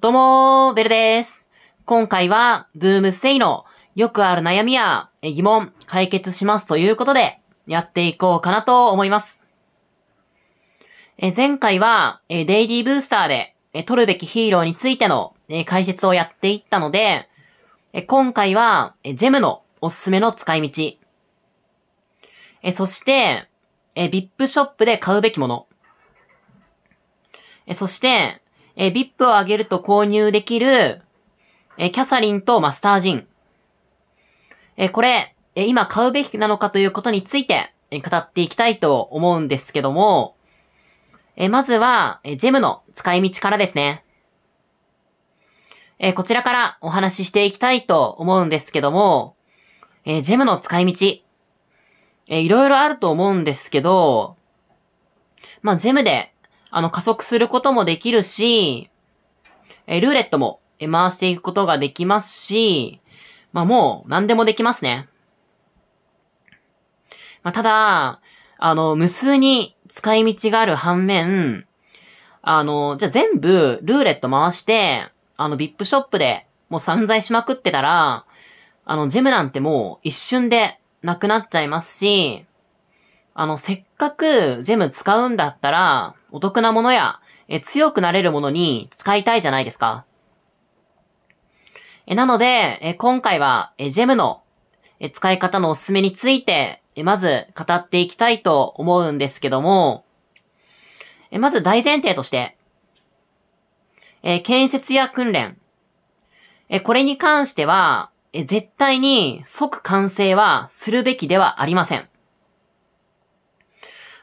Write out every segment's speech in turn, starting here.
どうもー、ベルです。今回は、ドゥームステイのよくある悩みや疑問解決しますということで、やっていこうかなと思います。え前回は、えデイリーブースターで、え取るべきヒーローについての、え解説をやっていったので、え今回は、えジェムのおすすめの使い道。えそして、えップショップで買うべきもの。えそして、えー、VIP を上げると購入できる、えー、キャサリンとマスタージン。えー、これ、えー、今買うべきなのかということについて、えー、語っていきたいと思うんですけども、えー、まずは、えー、ジェムの使い道からですね。えー、こちらからお話ししていきたいと思うんですけども、えー、ジェムの使い道、えいろいろあると思うんですけど、まあ、ジェムであの、加速することもできるし、えルーレットも回していくことができますし、まあもう何でもできますね。まあただ、あの、無数に使い道がある反面、あの、じゃあ全部ルーレット回して、あの、ビップショップでもう散財しまくってたら、あの、ジェムなんてもう一瞬でなくなっちゃいますし、あの、せっかくジェム使うんだったら、お得なものや、え、強くなれるものに使いたいじゃないですか。え、なので、え、今回は、え、ジェムの、え、使い方のおすすめについて、え、まず語っていきたいと思うんですけども、え、まず大前提として、え、建設や訓練、え、これに関しては、え、絶対に即完成はするべきではありません。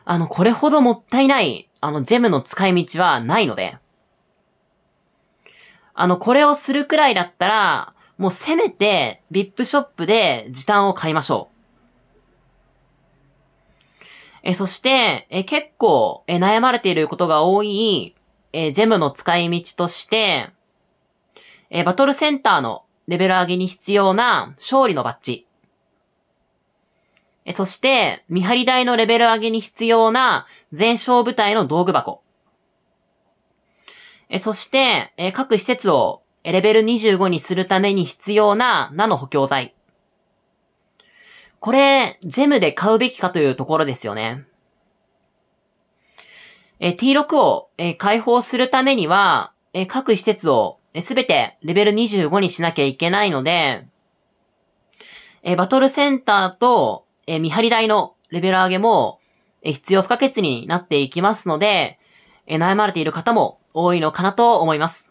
あの、これほどもったいない、あの、ジェムの使い道はないので、あの、これをするくらいだったら、もうせめて、ビップショップで時短を買いましょう。え、そして、え、結構、え、悩まれていることが多い、え、ジェムの使い道として、え、バトルセンターのレベル上げに必要な勝利のバッジ。えそして、見張り台のレベル上げに必要な全勝部隊の道具箱。えそして、え各施設をレベル25にするために必要なナの補強材。これ、ジェムで買うべきかというところですよね。え T6 を、え解放するためには、え各施設をすべてレベル25にしなきゃいけないので、えバトルセンターと、えー、見張り台のレベル上げも、えー、必要不可欠になっていきますので、えー、悩まれている方も多いのかなと思います。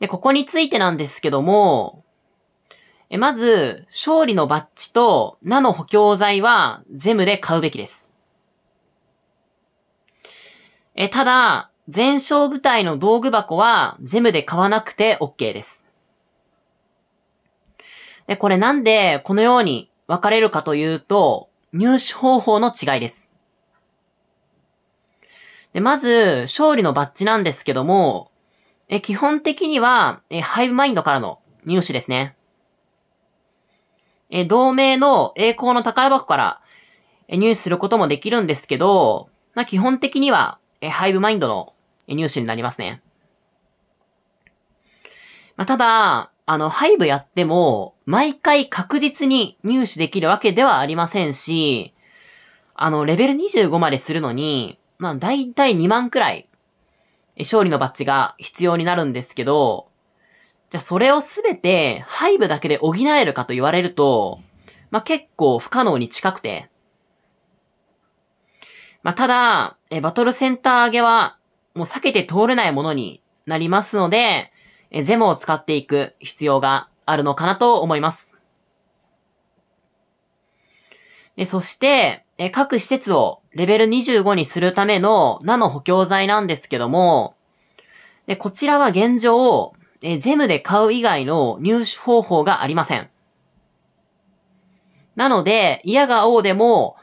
で、ここについてなんですけども、えまず、勝利のバッジと、ナの補強剤は、ジェムで買うべきです。えただ、全勝部隊の道具箱は、ジェムで買わなくて OK です。で、これなんでこのように分かれるかというと、入手方法の違いです。で、まず、勝利のバッジなんですけども、え基本的にはえ、ハイブマインドからの入手ですね。え、同盟の栄光の宝箱から入手することもできるんですけど、まあ、基本的には、え、ハイブマインドの入手になりますね。まあ、ただ、あの、ハイブやっても、毎回確実に入手できるわけではありませんし、あの、レベル25までするのに、まあ、だいたい2万くらい、勝利のバッジが必要になるんですけど、じゃあそれをすべて、ハイブだけで補えるかと言われると、まあ、結構不可能に近くて。まあ、ただ、え、バトルセンター上げは、もう避けて通れないものになりますので、えゼムを使っていく必要があるのかなと思います。でそして、え各施設をレベル25にするためのナノ補強材なんですけども、でこちらは現状、えジェムで買う以外の入手方法がありません。なので、嫌がおうでも、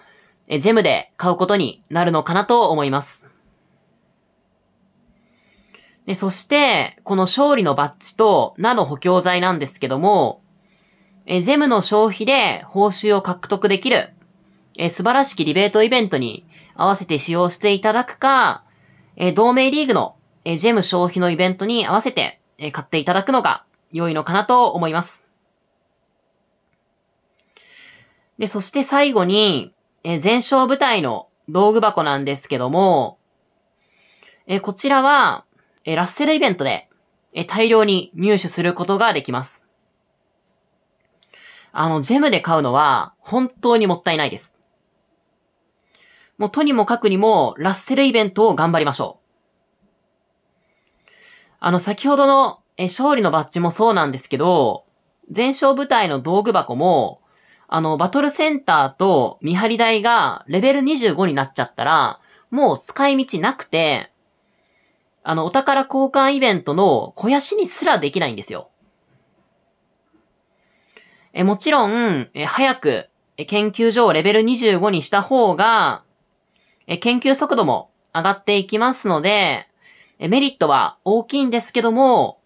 えジェムで買うことになるのかなと思います。で、そして、この勝利のバッジと、なの補強剤なんですけども、えジェムの消費で報酬を獲得できる、え素晴らしきリベートイベントに合わせて使用していただくか、え同盟リーグの、えジェム消費のイベントに合わせて、え買っていただくのが良いのかなと思います。で、そして最後に、え全勝部隊の道具箱なんですけども、えこちらは、えラッセルイベントで、え大量に入手することができます。あの、ジェムで買うのは、本当にもったいないです。もう、とにもかくにも、ラッセルイベントを頑張りましょう。あの、先ほどの、え、勝利のバッジもそうなんですけど、前哨部隊の道具箱も、あの、バトルセンターと見張り台がレベル25になっちゃったら、もう使い道なくて、あの、お宝交換イベントの肥やしにすらできないんですよ。え、もちろん、え、早く、え、研究所をレベル25にした方が、え、研究速度も上がっていきますので、え、メリットは大きいんですけども、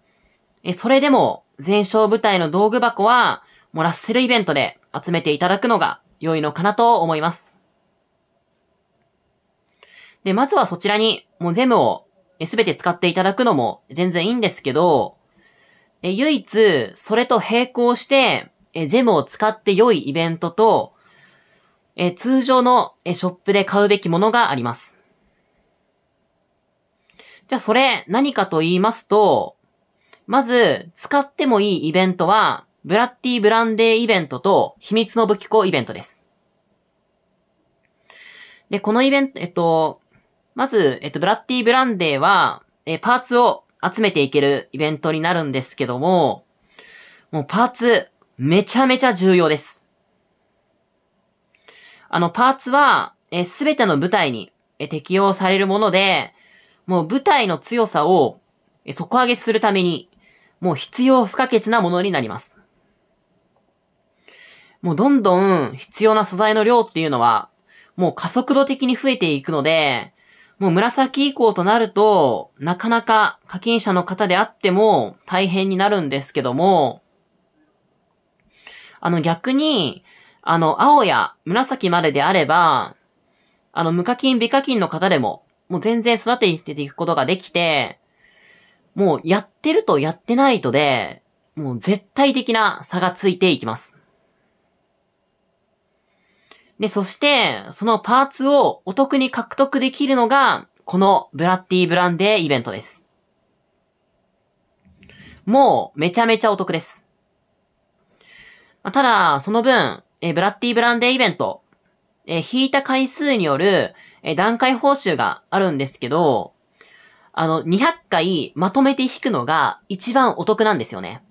え、それでも、全勝部隊の道具箱は、もうラッセルイベントで集めていただくのが良いのかなと思います。で、まずはそちらに、もうゼムをすべて使っていただくのも全然いいんですけど、え唯一、それと並行して、えジェムを使って良いイベントと、え通常のえショップで買うべきものがあります。じゃあ、それ、何かと言いますと、まず、使ってもいいイベントは、ブラッティブランデーイベントと、秘密の武器庫イベントです。で、このイベント、えっと、まず、えっと、ブラッティ・ブランデーは、えパーツを集めていけるイベントになるんですけども、もうパーツ、めちゃめちゃ重要です。あの、パーツは、えすべての舞台に、え適用されるもので、もう舞台の強さを、え底上げするために、もう必要不可欠なものになります。もうどんどん必要な素材の量っていうのは、もう加速度的に増えていくので、もう紫以降となると、なかなか課金者の方であっても大変になるんですけども、あの逆に、あの青や紫までであれば、あの無課金、微課金の方でも、もう全然育てていくことができて、もうやってるとやってないとで、もう絶対的な差がついていきます。で、そして、そのパーツをお得に獲得できるのが、このブラッディブランデーイベントです。もう、めちゃめちゃお得です。ただ、その分、えブラッディブランデーイベント、え引いた回数による、え段階報酬があるんですけど、あの、200回まとめて引くのが一番お得なんですよね。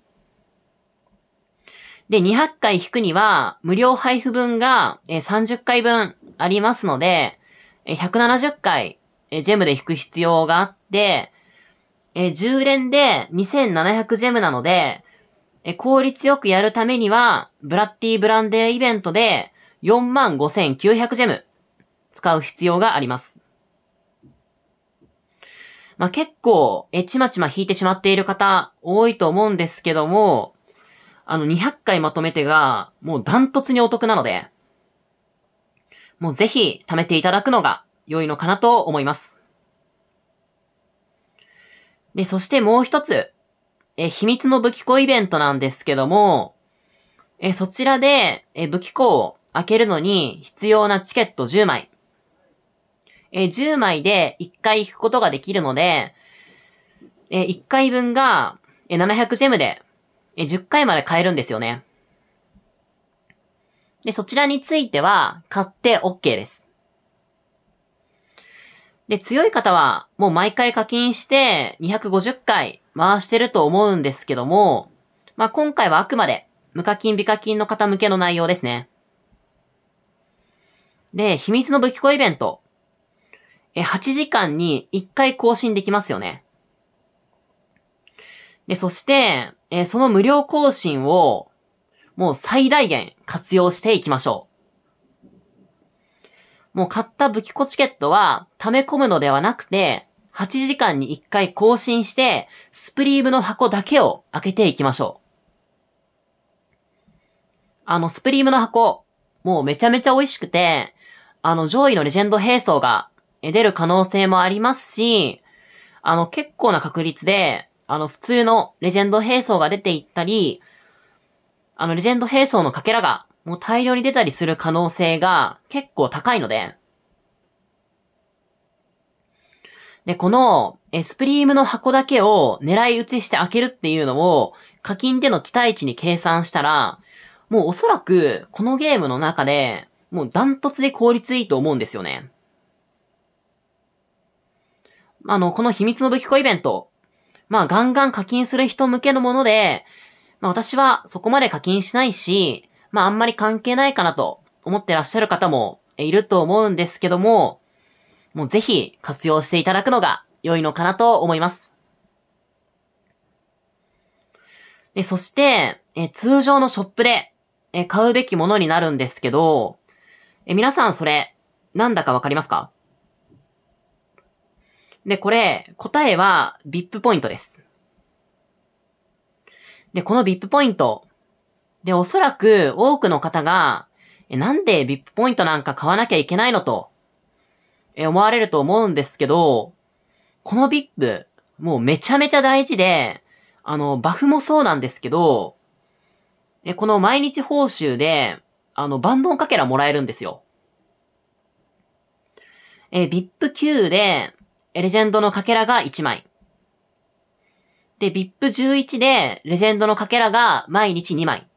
で、200回引くには、無料配布分が30回分ありますので、170回、ジェムで引く必要があって、10連で2700ジェムなので、効率よくやるためには、ブラッティブランデーイベントで45,900ジェム使う必要があります。まあ、結構、え、ちまちま引いてしまっている方、多いと思うんですけども、あの200回まとめてが、もうダントツにお得なので、もうぜひ貯めていただくのが良いのかなと思います。で、そしてもう一つ、え、秘密の武器庫イベントなんですけども、え、そちらで、え、武器庫を開けるのに必要なチケット10枚。え、10枚で1回引くことができるので、え、1回分が、え、700ジェムでえ10回まで買えるんですよね。で、そちらについては、買って OK です。で、強い方は、もう毎回課金して、250回回してると思うんですけども、まあ、今回はあくまで、無課金、美課金の方向けの内容ですね。で、秘密の武器庫イベント。え、8時間に1回更新できますよね。で、そして、えー、その無料更新を、もう最大限活用していきましょう。もう買った武器庫チケットは、溜め込むのではなくて、8時間に1回更新して、スプリームの箱だけを開けていきましょう。あの、スプリームの箱、もうめちゃめちゃ美味しくて、あの、上位のレジェンド並走が出る可能性もありますし、あの、結構な確率で、あの、普通のレジェンド兵装が出ていったり、あの、レジェンド兵装のかけらが、もう大量に出たりする可能性が結構高いので。で、この、エスプリームの箱だけを狙い撃ちして開けるっていうのを、課金での期待値に計算したら、もうおそらく、このゲームの中で、もうダントツで効率いいと思うんですよね。あの、この秘密の武器庫イベント、まあガンガン課金する人向けのもので、まあ私はそこまで課金しないし、まああんまり関係ないかなと思ってらっしゃる方もいると思うんですけども、もうぜひ活用していただくのが良いのかなと思います。で、そして、え通常のショップでえ買うべきものになるんですけど、え皆さんそれ、なんだかわかりますかで、これ、答えはビップポイントです。で、このビップポイント。で、おそらく多くの方が、え、なんでビップポイントなんか買わなきゃいけないのと、え、思われると思うんですけど、このビップ、もうめちゃめちゃ大事で、あの、バフもそうなんですけど、え、この毎日報酬で、あの、万能かけらもらえるんですよ。え、ビップ級で、レジェンドのかけらが1枚。で、VIP11 で、レジェンドのかけらが毎日2枚。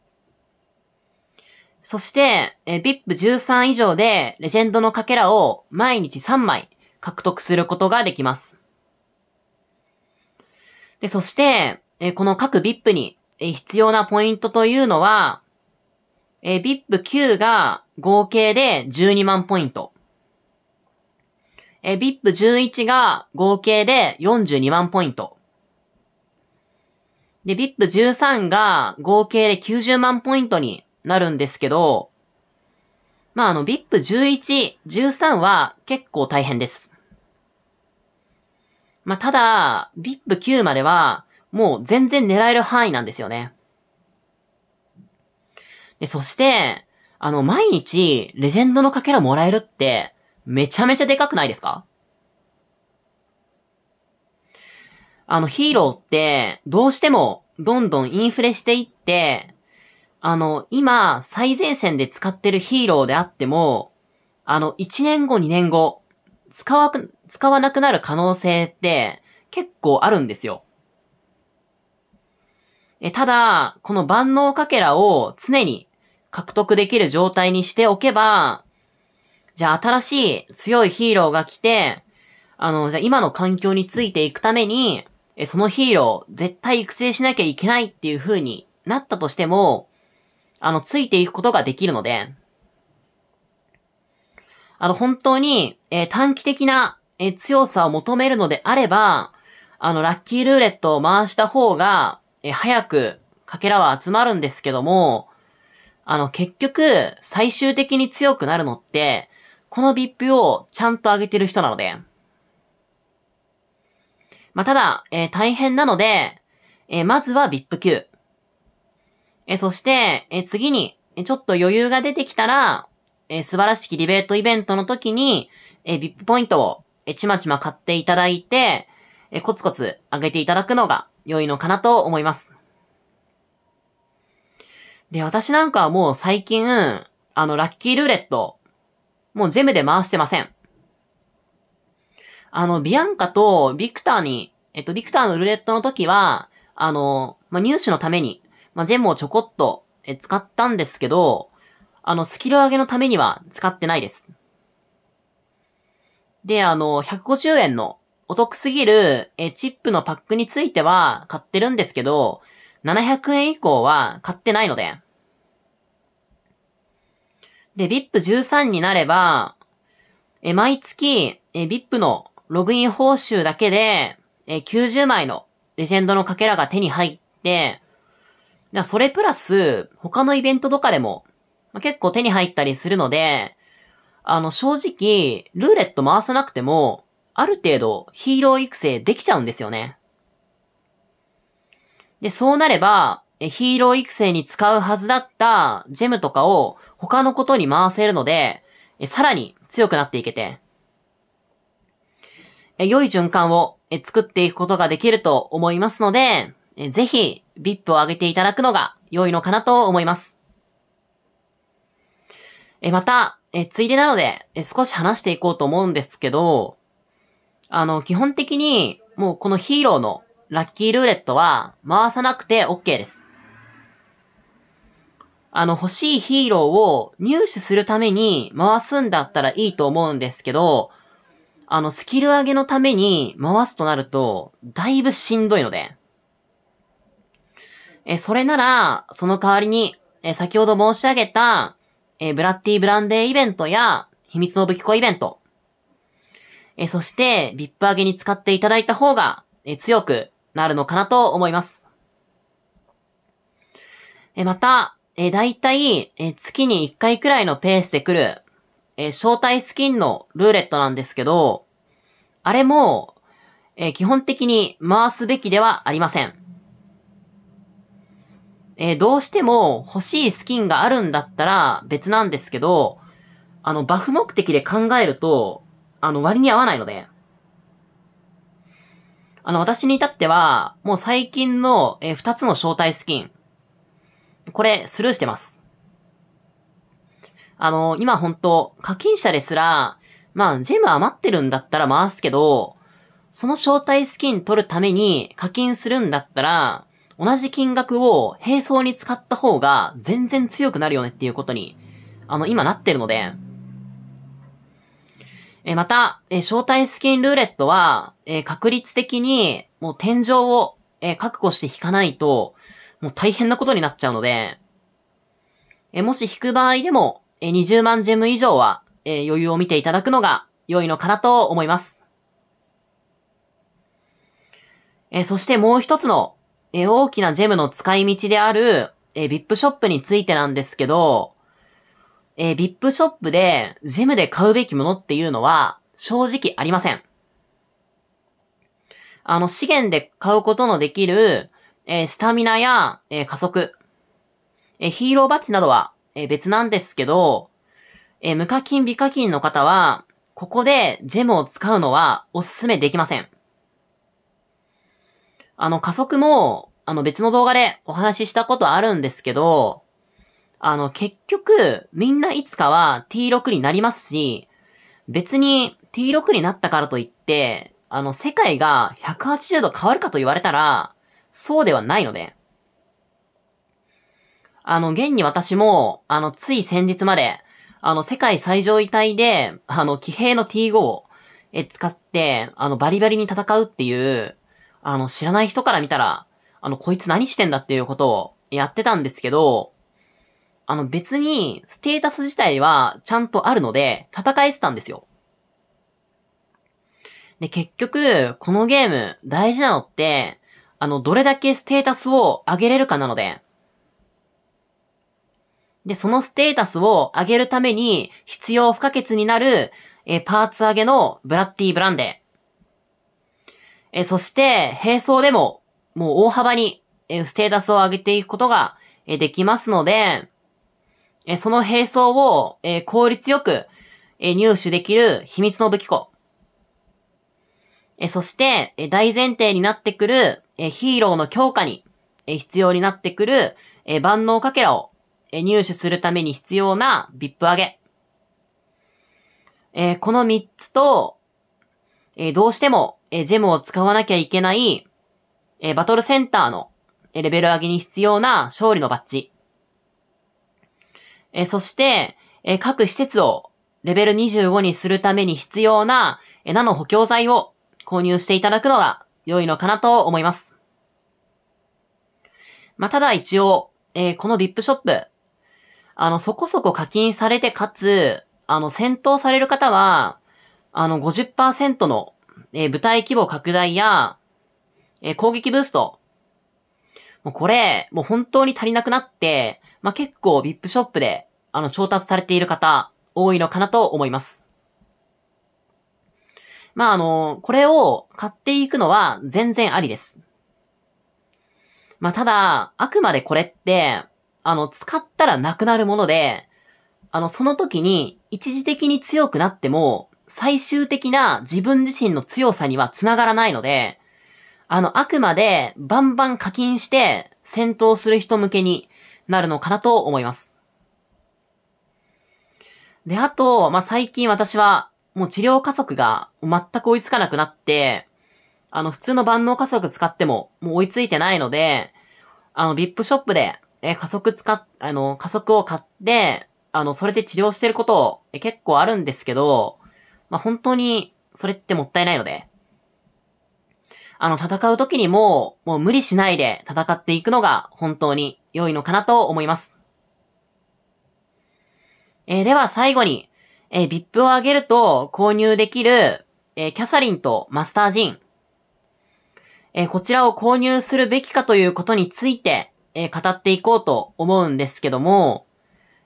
そして、VIP13 以上で、レジェンドのかけらを毎日3枚獲得することができます。で、そして、この各 VIP に必要なポイントというのは、VIP9 が合計で12万ポイント。え VIP11 が合計で42万ポイント。で、VIP13 が合計で90万ポイントになるんですけど、まあ、あの、VIP11、13は結構大変です。まあ、ただ、VIP9 までは、もう全然狙える範囲なんですよね。で、そして、あの、毎日、レジェンドのかけらもらえるって、めちゃめちゃでかくないですかあの、ヒーローって、どうしても、どんどんインフレしていって、あの、今、最前線で使ってるヒーローであっても、あの、1年後、2年後、使わ、使わなくなる可能性って、結構あるんですよ。えただ、この万能かけらを常に獲得できる状態にしておけば、じゃあ新しい強いヒーローが来て、あの、じゃあ今の環境についていくために、え、そのヒーロー絶対育成しなきゃいけないっていう風になったとしても、あの、ついていくことができるので、あの、本当に、えー、短期的な、えー、強さを求めるのであれば、あの、ラッキールーレットを回した方が、えー、早く、かけらは集まるんですけども、あの、結局、最終的に強くなるのって、この VIP をちゃんと上げてる人なので。まあ、ただ、えー、大変なので、えー、まずは VIP 級。えー、そして、え次に、えちょっと余裕が出てきたら、え素晴らしきディベートイベントの時に、え VIP ポイントを、えちまちま買っていただいて、えコツコツ上げていただくのが良いのかなと思います。で、私なんかはもう最近、あの、ラッキールーレットもうジェムで回してません。あの、ビアンカとビクターに、えっと、ビクターのルーレットの時は、あの、まあ、入手のために、まあ、ジェムをちょこっとえ使ったんですけど、あの、スキル上げのためには使ってないです。で、あの、150円のお得すぎるえチップのパックについては買ってるんですけど、700円以降は買ってないので、で、VIP13 になれば、え、毎月、え、VIP のログイン報酬だけで、え、90枚のレジェンドのかけらが手に入って、だそれプラス、他のイベントとかでも、ま結構手に入ったりするので、あの、正直、ルーレット回さなくても、ある程度ヒーロー育成できちゃうんですよね。で、そうなれば、ヒーロー育成に使うはずだったジェムとかを他のことに回せるので、さらに強くなっていけて、良い循環を作っていくことができると思いますので、ぜひ VIP を上げていただくのが良いのかなと思います。また、ついでなので少し話していこうと思うんですけど、あの、基本的にもうこのヒーローのラッキールーレットは回さなくて OK です。あの、欲しいヒーローを入手するために回すんだったらいいと思うんですけど、あの、スキル上げのために回すとなると、だいぶしんどいので。え、それなら、その代わりに、え、先ほど申し上げた、え、ブラッディ・ブランデーイベントや、秘密の武器庫イベント。え、そして、ビップ上げに使っていただいた方が、え、強くなるのかなと思います。え、また、えだいたい、え月に1回くらいのペースで来る、え招待スキンのルーレットなんですけど、あれも、え基本的に回すべきではありません。えどうしても欲しいスキンがあるんだったら別なんですけど、あの、バフ目的で考えると、あの、割に合わないので、あの、私に至っては、もう最近の、えー、二つの招待スキン。これスルーしてます。あの、今ほんと、課金者ですら、まあ、ジェム余ってるんだったら回すけど、その招待スキン取るために課金するんだったら、同じ金額を並走に使った方が全然強くなるよねっていうことに、あの、今なってるので、え、また、え、招待スキンルーレットは、え、確率的に、もう天井を、え、確保して引かないと、もう大変なことになっちゃうので、えもし引く場合でも、え20万ジェム以上は、え余裕を見ていただくのが良いのかなと思います。えそしてもう一つの、え大きなジェムの使い道である、え VIP ショップについてなんですけど、え VIP ショップでジェムで買うべきものっていうのは正直ありません。あの、資源で買うことのできる、えー、スタミナや、えー、加速、えー、ヒーローバッジなどは、え別なんですけど、え無課金、微課金の方は、ここでジェムを使うのはおすすめできません。あの、加速も、あの別の動画でお話ししたことあるんですけど、あの、結局、みんないつかは T6 になりますし、別に T6 になったからといって、あの、世界が180度変わるかと言われたら、そうではないので、あの、現に私も、あの、つい先日まで、あの、世界最上位体で、あの、騎兵の T5 を、え、使って、あの、バリバリに戦うっていう、あの、知らない人から見たら、あの、こいつ何してんだっていうことをやってたんですけど、あの、別に、ステータス自体はちゃんとあるので、戦えてたんですよ。で、結局、このゲーム、大事なのって、あの、どれだけステータスを上げれるかなので。で、そのステータスを上げるために必要不可欠になる、えパーツ上げのブラッディ・ブランデ。えそして、並走でも、もう大幅に、えステータスを上げていくことが、えできますので、えその並走を、え効率よく、え入手できる秘密の武器庫。えそして、え大前提になってくる、えヒーローの強化に、え必要になってくる、え万能かけらを、え入手するために必要な VIP 上げ。えこの3つと、えどうしても、えジェムを使わなきゃいけない、えバトルセンターの、えレベル上げに必要な勝利のバッジ。えそして、え各施設をレベル25にするために必要な、え、ナの補強剤を、購入していただくのが良いのかなと思います。まあ、ただ一応、えー、この VIP ショップ、あの、そこそこ課金されてかつ、あの、戦闘される方は、あの50、50%の、えー、舞台規模拡大や、えー、攻撃ブースト。もうこれ、もう本当に足りなくなって、まあ、結構 VIP ショップで、あの、調達されている方、多いのかなと思います。まあ、あの、これを買っていくのは全然ありです。まあ、ただ、あくまでこれって、あの、使ったらなくなるもので、あの、その時に一時的に強くなっても、最終的な自分自身の強さには繋がらないので、あの、あくまでバンバン課金して戦闘する人向けになるのかなと思います。で、あと、まあ、最近私はもう治療加速が全く追いつかなくなって、あの、普通の万能加速使っても、もう追いついてないので、あの、ビップショップで、え、加速使っ、あの、加速を買って、あの、それで治療してることを結構あるんですけど、まあ、本当に、それってもったいないので、あの、戦う時にも、もう無理しないで戦っていくのが本当に良いのかなと思います。えー、では最後に、えー、VIP を上げると購入できる、えー、キャサリンとマスタージン、えー、こちらを購入するべきかということについて、えー、語っていこうと思うんですけども、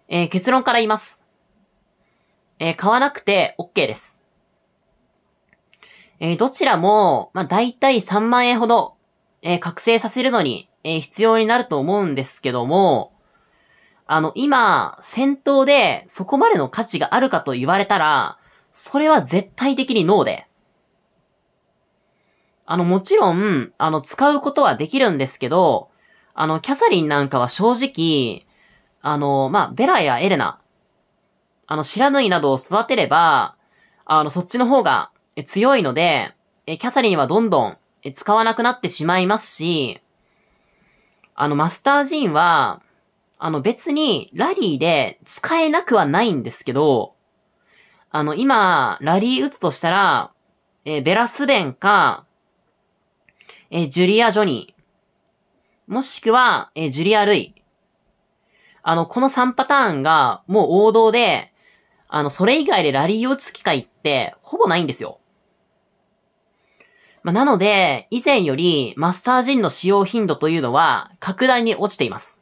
えー、結論から言います。えー、買わなくて OK です。えー、どちらも、まあ、大体3万円ほど、えー、覚醒させるのに、えー、必要になると思うんですけども、あの、今、戦闘でそこまでの価値があるかと言われたら、それは絶対的にノーで。あの、もちろん、あの、使うことはできるんですけど、あの、キャサリンなんかは正直、あの、まあ、ベラやエレナ、あの、知らぬいなどを育てれば、あの、そっちの方が強いので、え、キャサリンはどんどん使わなくなってしまいますし、あの、マスタージーンは、あの別にラリーで使えなくはないんですけど、あの今、ラリー打つとしたら、えー、ベラスベンか、えー、ジュリア・ジョニー、もしくは、えー、ジュリア・ルイ。あの、この3パターンがもう王道で、あの、それ以外でラリーを打つ機会ってほぼないんですよ。まあ、なので、以前よりマスターンの使用頻度というのは格段に落ちています。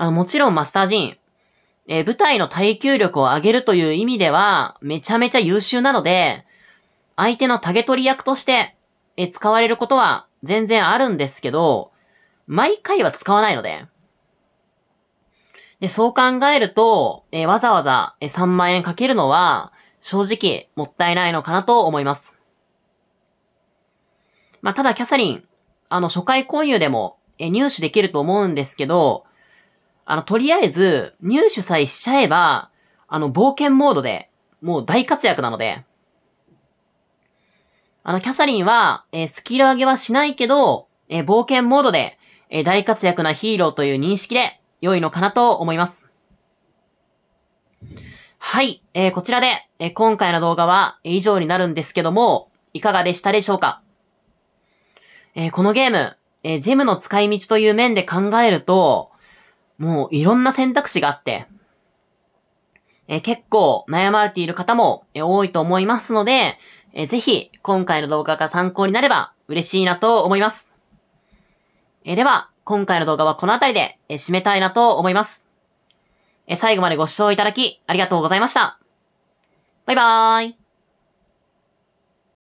あもちろんマスタージン、えー、舞台の耐久力を上げるという意味では、めちゃめちゃ優秀なので、相手のタゲ取り役として、えー、使われることは全然あるんですけど、毎回は使わないので。で、そう考えると、えー、わざわざ3万円かけるのは、正直、もったいないのかなと思います。まあ、ただ、キャサリン、あの、初回購入でも、え、入手できると思うんですけど、あの、とりあえず、入手さえしちゃえば、あの、冒険モードで、もう大活躍なので、あの、キャサリンは、えー、スキル上げはしないけど、えー、冒険モードで、えー、大活躍なヒーローという認識で、良いのかなと思います。はい、えー、こちらで、えー、今回の動画は以上になるんですけども、いかがでしたでしょうかえー、このゲーム、えジェムの使い道という面で考えると、もういろんな選択肢があって、え結構悩まれている方も、え多いと思いますので、えぜひ今回の動画が参考になれば嬉しいなと思います。えでは、今回の動画はこの辺りで、え締めたいなと思います。え最後までご視聴いただきありがとうございました。バイバーイ。